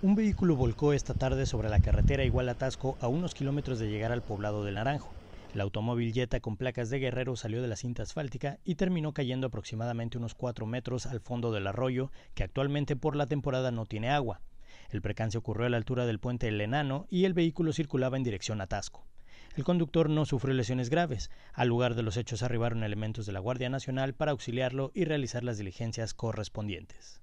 Un vehículo volcó esta tarde sobre la carretera Igual Atasco a unos kilómetros de llegar al poblado del Naranjo. El automóvil Jetta con placas de guerrero salió de la cinta asfáltica y terminó cayendo aproximadamente unos 4 metros al fondo del arroyo, que actualmente por la temporada no tiene agua. El precancio ocurrió a la altura del puente El Enano y el vehículo circulaba en dirección a Atasco. El conductor no sufrió lesiones graves. Al lugar de los hechos arribaron elementos de la Guardia Nacional para auxiliarlo y realizar las diligencias correspondientes.